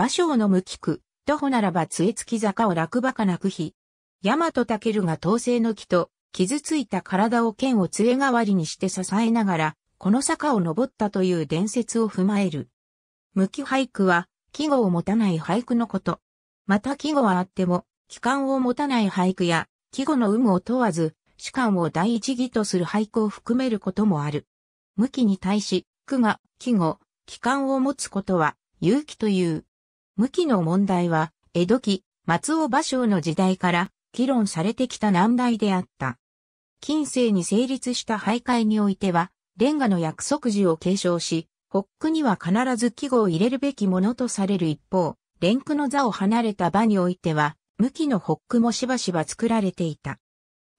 馬将の無菊、徒歩ならば杖付き坂を落馬かなく日。大和武が統制の木と、傷ついた体を剣を杖代わりにして支えながら、この坂を登ったという伝説を踏まえる。無機俳句は、季語を持たない俳句のこと。また季語はあっても、期間を持たない俳句や、季語の有無を問わず、主観を第一義とする俳句を含めることもある。無記に対し、句が、季語、期間を持つことは、有期という、向きの問題は、江戸期、松尾芭蕉の時代から議論されてきた難題であった。近世に成立した徘徊においては、レンガの約束時を継承し、ホックには必ず記号を入れるべきものとされる一方、レンクの座を離れた場においては、向きのホックもしばしば作られていた。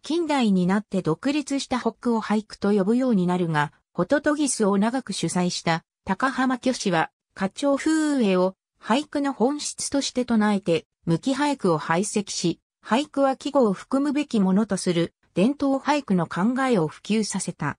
近代になって独立したホックを俳句と呼ぶようになるが、ホトトギスを長く主催した高浜虚子は、花鳥風営を俳句の本質として唱えて、無期俳句を排斥し、俳句は季語を含むべきものとする伝統俳句の考えを普及させた。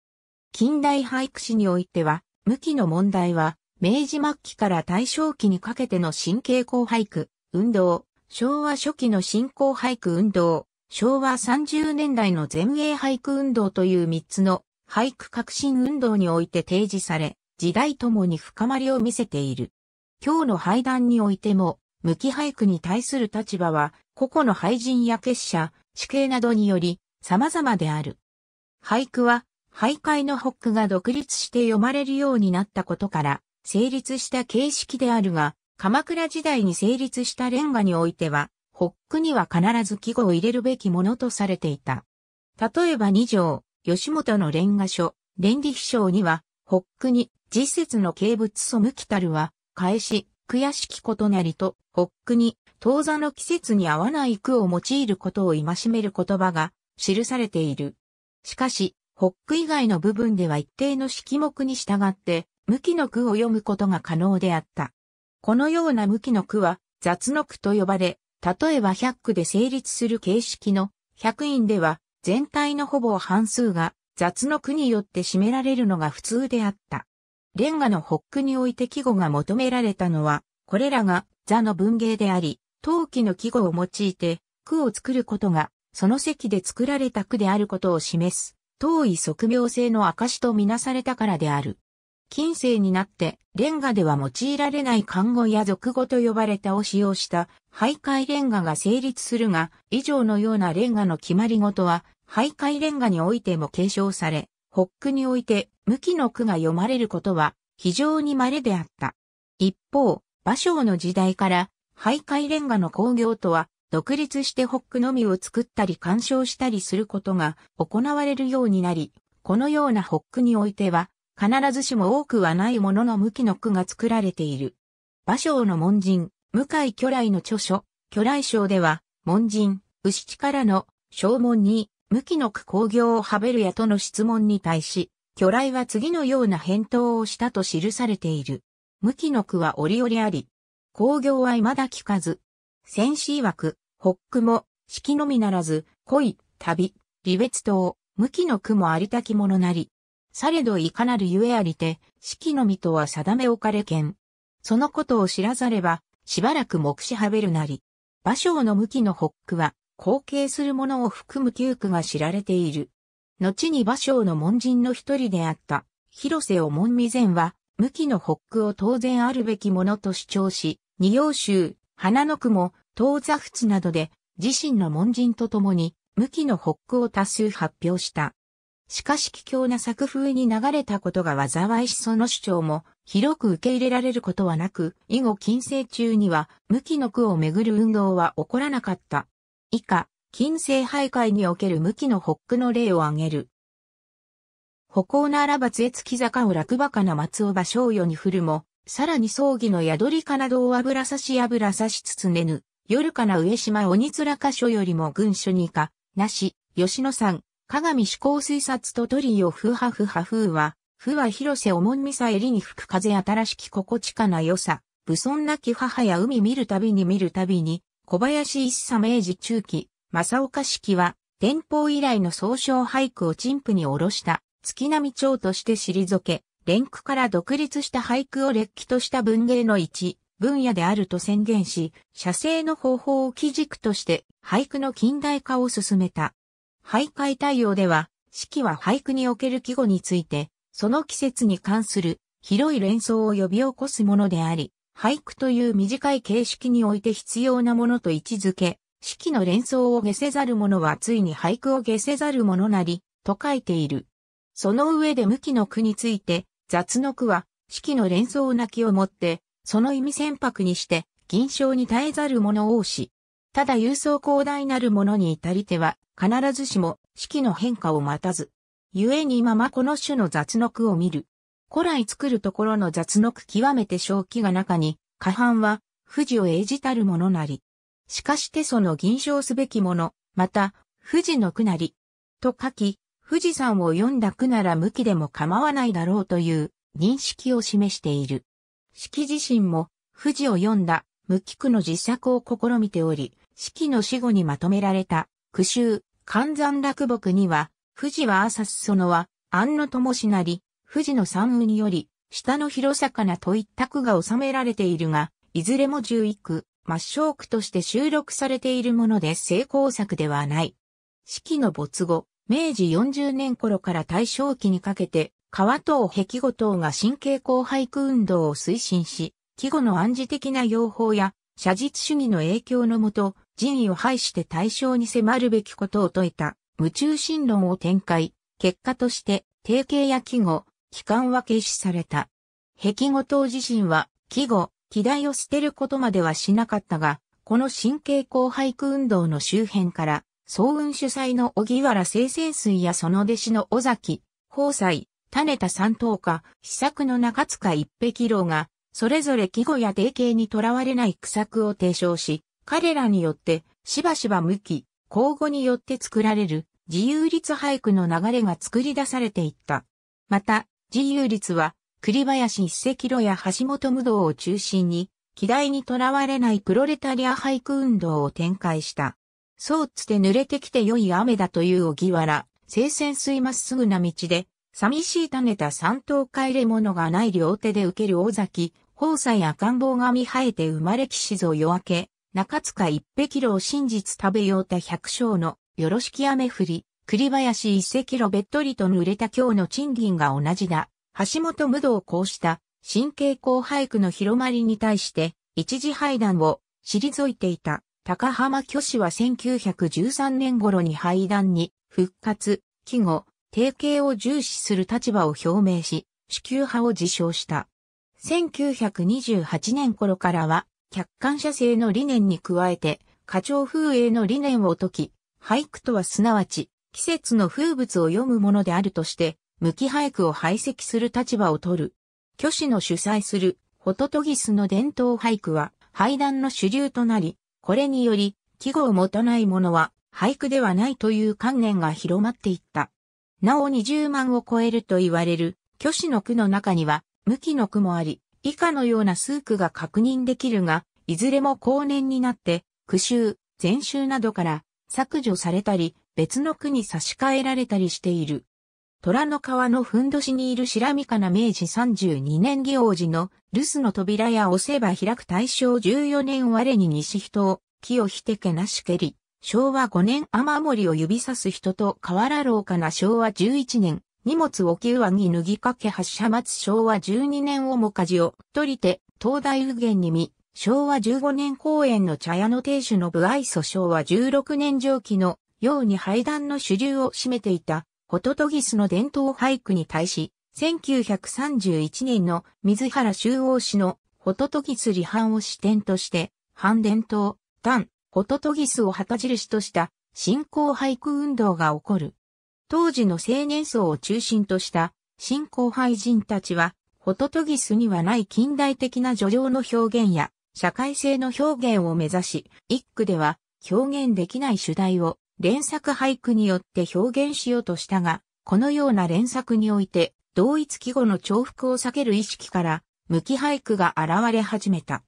近代俳句史においては、無期の問題は、明治末期から大正期にかけての新傾向俳句、運動、昭和初期の新興俳句運動、昭和30年代の前衛俳句運動という3つの俳句革新運動において提示され、時代ともに深まりを見せている。今日の廃壇においても、無期俳句に対する立場は、個々の俳人や結社、死刑などにより、様々である。俳句は、俳諧の北クが独立して読まれるようになったことから、成立した形式であるが、鎌倉時代に成立したレンガにおいては、北クには必ず記号を入れるべきものとされていた。例えば二条、吉本のレンガ書、連理秘書には、北クに、実説の形物祖無きたるは、返し、悔しきことなりと、ホックに、当座の季節に合わない句を用いることを戒める言葉が記されている。しかし、ホック以外の部分では一定の式目に従って、向きの句を読むことが可能であった。このような向きの句は、雑の句と呼ばれ、例えば百句で成立する形式の百院では、全体のほぼ半数が雑の句によって占められるのが普通であった。レンガのホックにおいて季語が求められたのは、これらが座の文芸であり、陶器の季語を用いて、句を作ることが、その席で作られた句であることを示す、遠い即妙性の証とみなされたからである。近世になって、レンガでは用いられない漢語や俗語と呼ばれたを使用した、徘徊レンガが成立するが、以上のようなレンガの決まり事は、徘徊レンガにおいても継承され、北区において、向きの句が読まれることは非常に稀であった。一方、芭蕉の時代から、徘徊レンガの工業とは、独立して北区のみを作ったり鑑賞したりすることが行われるようになり、このような北区においては、必ずしも多くはないものの向きの句が作られている。芭蕉の門人、向井巨来の著書、巨来章では、門人、牛力の、正門に、無機の区工業をハベルヤとの質問に対し、巨来は次のような返答をしたと記されている。無機の区は折々あり、工業は未だ聞かず、士曰枠、北区も、式のみならず、恋、旅、離別等、無機の区もありたきものなり。されどいかなるゆえありて、式のみとは定め置かれけん。そのことを知らざれば、しばらく目視はべるなり。芭蕉の無機の北区は、後継するものを含む9区が知られている。後に馬蕉の門人の一人であった、広瀬を門未前は、無期の北区を当然あるべきものと主張し、二葉州、花の区も、東座仏などで、自身の門人と共に、無期の北区を多数発表した。しかし奇境な作風に流れたことが災いしその主張も広く受け入れられることはなく、以後近世中には無期の句をめぐる運動は起こらなかった。以下、近世徘徊における向きのホックの例を挙げる。歩行ならば杖月坂を落馬かな松尾場少与に振るも、さらに葬儀の宿りかなどを油差し油差しつつねぬ、夜かな上島鬼面箇所よりも群所にか、なし、吉野山、鏡志向水札と鳥よふはふはふは、ふは広瀬おもんみさえりに吹く風新しき心地かな良さ、武尊なき母や海見るたびに見るたびに、小林一茶明治中期、正岡式は、天保以来の総称俳句を陳腐に下ろした、月並町として退け、連句から独立した俳句を列記とした文芸の一分野であると宣言し、写生の方法を基軸として俳句の近代化を進めた。俳諧対応では、四季は俳句における季語について、その季節に関する広い連想を呼び起こすものであり、俳句という短い形式において必要なものと位置づけ、式の連想を下せざる者はついに俳句を下せざる者なり、と書いている。その上で無期の句について、雑の句は、四季の連想なきをもって、その意味船舶にして、銀賞に耐えざる者多し。ただ郵送広大なる者に至りては、必ずしも、季の変化を待たず。故に今まこの種の雑の句を見る。古来作るところの雑の句、極めて正気が中に、下半は、富士を栄じたるものなり。しかしてその銀賞すべきもの、また、富士の句なり。と書き、富士山を読んだ句なら向きでも構わないだろうという認識を示している。四季自身も、富士を読んだ無機句の実作を試みており、四季の死後にまとめられた、句集、寒山落木には、富士は朝すそのは、安野もしなり、富士の山雨により、下の広坂なと一択が収められているが、いずれも11区、抹消区として収録されているもので成功作ではない。四季の没後、明治40年頃から大正期にかけて、川等壁後等が神経後俳句運動を推進し、季語の暗示的な用法や、写実主義の影響のもと、人意を排して対象に迫るべきことを説いた、夢中心論を展開、結果として、定型や季語、帰還は軽視された。壁後島自身は、季語、季題を捨てることまではしなかったが、この神経後俳句運動の周辺から、総運主催の小木原清泉水やその弟子の尾崎、宝斎、種田三等家、秘作の中塚一碧郎が、それぞれ季語や定型にとらわれない苦作を提唱し、彼らによって、しばしば向き、交互によって作られる、自由律俳句の流れが作り出されていった。また、自由率は、栗林一石路や橋本無道を中心に、期待にとらわれないプロレタリア俳句運動を展開した。そうつて濡れてきて良い雨だという小木原、聖戦水まっすぐな道で、寂しい種た三等帰れ物がない両手で受ける大崎、宝斎赤ん坊が見生えて生まれ騎士像夜明け、中塚一匹を真実食べようた百姓のよろしき雨降り、栗林一石ロベットリと濡れた今日の賃金が同じだ。橋本無道こうした新傾向俳句の広まりに対して一時廃談を退いていた高浜巨子は1913年頃に廃談に復活、季語、定型を重視する立場を表明し、支給派を自称した。1928年頃からは客観者性の理念に加えて、課長風営の理念を解き、俳句とはすなわち、季節の風物を読むものであるとして、無機俳句を排斥する立場を取る。虚子の主催するホトトギスの伝統俳句は、俳壇の主流となり、これにより、季語を持たないものは俳句ではないという観念が広まっていった。なお20万を超えると言われる、虚子の句の中には、無機の句もあり、以下のような数句が確認できるが、いずれも後年になって、句集、全集などから削除されたり、別の区に差し替えられたりしている。虎の川のふんどしにいる白身かな明治32年義王寺の留守の扉や押せば開く大正14年我に西人を木をひてけなしけり、昭和5年雨漏を指さす人と変わらろうかな昭和11年、荷物を旧上に脱ぎかけ発射つ昭和12年をもかじを取りて、東大右玄に見、昭和15年公園の茶屋の亭主の部愛祖昭和16年上記のように廃壇の主流を占めていた、ホトトギスの伝統俳句に対し、1931年の水原修王氏のホトトギス離反を視点として、反伝統、単、ホトトギスを旗印とした新興俳句運動が起こる。当時の青年層を中心とした新興俳人たちは、ホトトギスにはない近代的な叙情の表現や社会性の表現を目指し、一句では表現できない主題を連作俳句によって表現しようとしたが、このような連作において、同一季語の重複を避ける意識から、無期俳句が現れ始めた。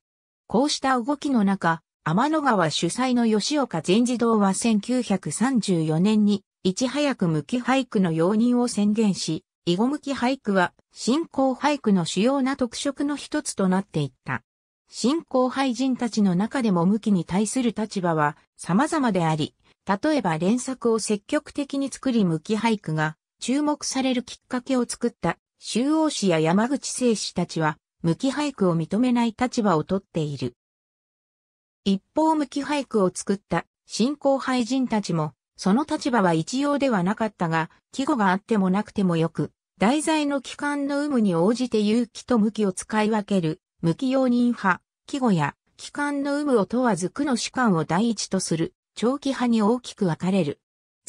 こうした動きの中、天の川主催の吉岡全治堂は1934年に、いち早く無期俳句の容認を宣言し、囲碁無期俳句は、新興俳句の主要な特色の一つとなっていった。新興俳人たちの中でも無期に対する立場は様々であり、例えば連作を積極的に作り向き俳句が注目されるきっかけを作った周王氏や山口聖氏たちは向き俳句を認めない立場をとっている。一方向き俳句を作った信仰俳人たちもその立場は一様ではなかったが季語があってもなくてもよく題材の期間の有無に応じて勇気と向きを使い分ける向き容認派、季語や期間の有無を問わず区の主観を第一とする長期派に大きく分かれる。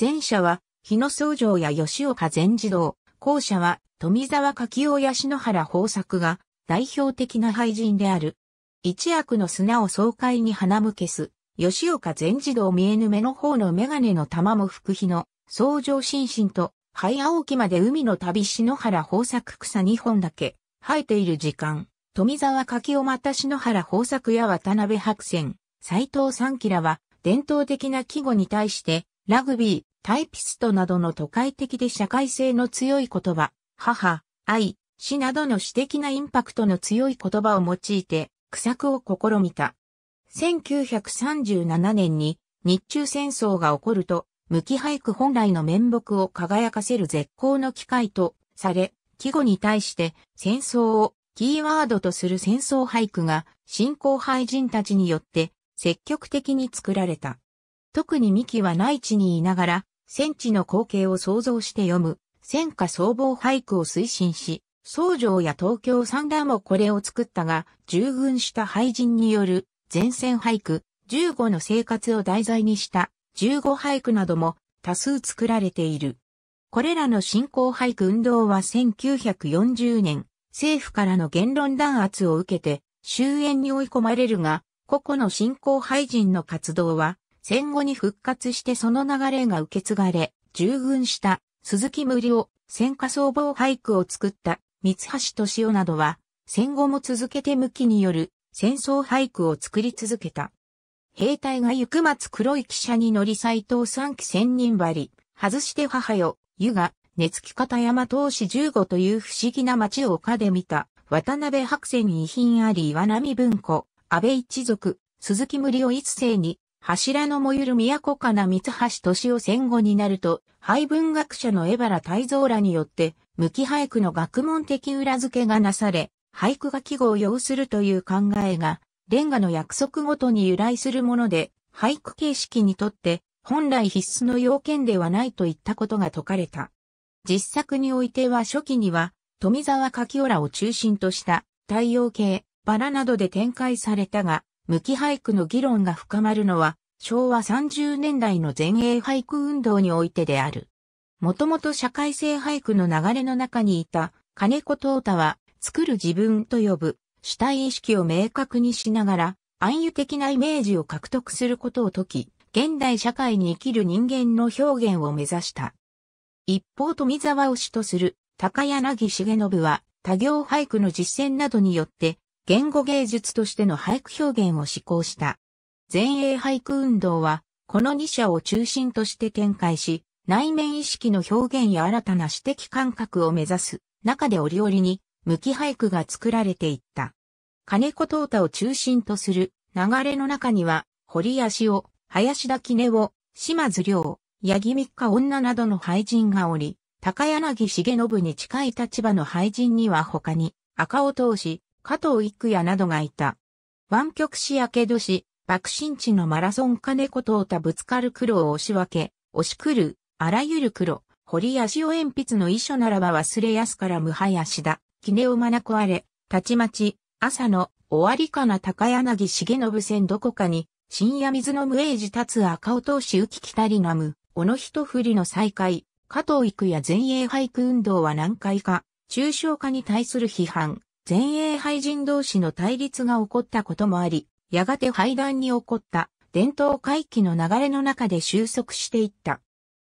前者は、日野総城や吉岡全自動、後者は、富沢柿尾や篠原豊作が、代表的な俳人である。一役の砂を爽快に花向けす、吉岡全自動見えぬ目の方の眼鏡の玉も吹く日の、総城心身と、灰青木まで海の旅篠原豊作草二本だけ、生えている時間。富沢柿尾た篠原豊作や渡辺白線、斎藤三キラは、伝統的な季語に対して、ラグビー、タイピストなどの都会的で社会性の強い言葉、母、愛、死などの詩的なインパクトの強い言葉を用いて、苦作を試みた。1937年に日中戦争が起こると、無期俳句本来の面目を輝かせる絶好の機会とされ、季語に対して戦争をキーワードとする戦争俳句が新興俳人たちによって積極的に作られた。特に三木は内地にいながら、戦地の光景を想像して読む、戦火総合俳句を推進し、僧城や東京三段もこれを作ったが、従軍した廃人による前線俳句、15の生活を題材にした15俳句なども多数作られている。これらの新興俳句運動は1940年、政府からの言論弾圧を受けて終焉に追い込まれるが、個々の信仰廃人の活動は、戦後に復活してその流れが受け継がれ、従軍した鈴木無理を戦火総合俳句を作った三橋敏夫などは、戦後も続けて無期による戦争俳句を作り続けた。兵隊が行く松黒い汽車に乗り斎藤三期千人り、外して母よ、湯が、熱付き方山東市十五という不思議な町を丘で見た、渡辺白に遺品あり岩波文庫、安倍一族、鈴木無理を一世に、柱のもゆる都かな三橋敏夫戦後になると、廃文学者の江原泰造らによって、無機俳句の学問的裏付けがなされ、俳句が記号を要するという考えが、レンガの約束ごとに由来するもので、俳句形式にとって、本来必須の要件ではないといったことが説かれた。実作においては初期には、富沢柿浦を中心とした、太陽系、バラなどで展開されたが、無機俳句の議論が深まるのは、昭和30年代の前衛俳句運動においてである。もともと社会性俳句の流れの中にいた金子東太は、作る自分と呼ぶ主体意識を明確にしながら、暗喩的なイメージを獲得することを解き、現代社会に生きる人間の表現を目指した。一方富沢を主とする高柳重信は、多行俳句の実践などによって、言語芸術としての俳句表現を施行した。前衛俳句運動は、この2者を中心として展開し、内面意識の表現や新たな指摘感覚を目指す中で折々に、無機俳句が作られていった。金子東太を中心とする流れの中には、堀足を、林田絹を、島津良、八木三日女などの俳人がおり、高柳重信に近い立場の俳人には他に、赤尾通し、加藤育也などがいた。湾曲市やけど市、爆心地のマラソン金子とたぶつかる苦労を押し分け、押し来る、あらゆる黒、堀足を鉛筆の遺書ならば忘れやすから無はやしだ、キネをまなこあれ、たちまち、朝の終わりかな高柳重信線どこかに、深夜水の無栄治立つ赤落とし浮ききたり飲む、小野一振りの再開、加藤育也前衛俳句運動は難解か、抽象化に対する批判、前衛廃人同士の対立が起こったこともあり、やがて廃団に起こった伝統回帰の流れの中で収束していった。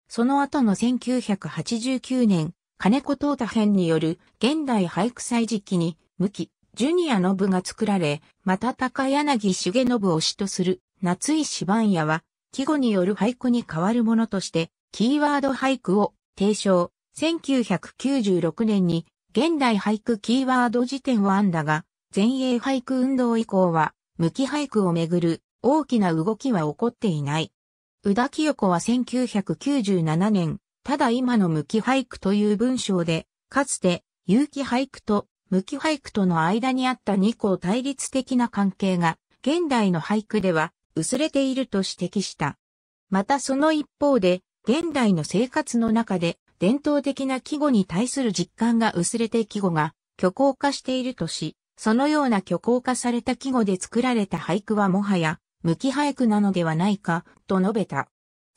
その後の1989年、金子東太編による現代俳句祭時期に、無期、ジュニアの部が作られ、また高柳重信を師とする夏井芝番屋は、季語による俳句に変わるものとして、キーワード俳句を提唱。1996年に現代俳句キーワード辞典はあんだが、前衛俳句運動以降は、無期俳句をめぐる大きな動きは起こっていない。宇田清子は1997年、ただ今の無期俳句という文章で、かつて有機俳句と無期俳句との間にあった二項対立的な関係が、現代の俳句では薄れていると指摘した。またその一方で、現代の生活の中で伝統的な季語に対する実感が薄れて季語が虚構化しているとし、そのような虚構化された季語で作られた俳句はもはや、無期俳句なのではないか、と述べた。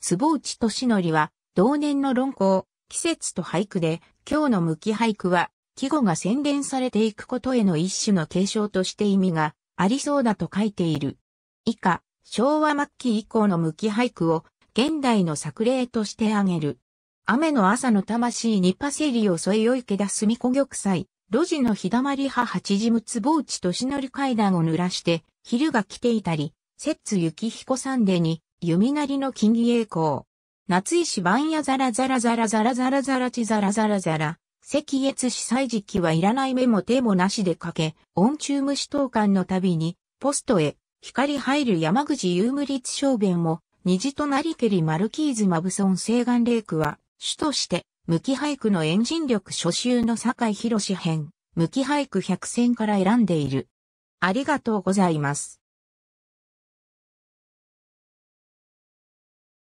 坪内俊則は、同年の論考、季節と俳句で、今日の無期俳句は、季語が洗練されていくことへの一種の継承として意味がありそうだと書いている。以下、昭和末期以降の無期俳句を現代の作例として挙げる。雨の朝の魂にパセリを添えよだすみこ玉砕。路地の日だまり派八事務とし年乗階段を濡らして、昼が来ていたり、摂津幸彦三でに、弓なりの金儀栄光。夏石番屋ザラザラザラザラザラザラチザラザラザラ。赤越司祭時期はいらない目も手もなしでかけ、温中虫投函の旅に、ポストへ、光入る山口有無立小便も、虹となりけりマルキーズマブソン西岸レイクは、主として、無機俳句のエンジン力初集の坂井博士編、無機俳句100選から選んでいる。ありがとうございます。